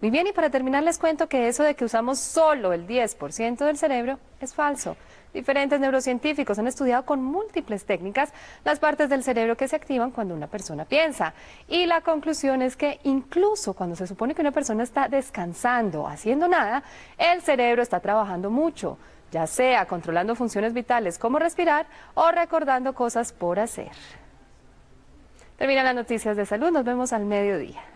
Muy bien, y para terminar les cuento que eso de que usamos solo el 10% del cerebro es falso. Diferentes neurocientíficos han estudiado con múltiples técnicas las partes del cerebro que se activan cuando una persona piensa. Y la conclusión es que incluso cuando se supone que una persona está descansando, haciendo nada, el cerebro está trabajando mucho, ya sea controlando funciones vitales como respirar o recordando cosas por hacer. Terminan las noticias de salud, nos vemos al mediodía.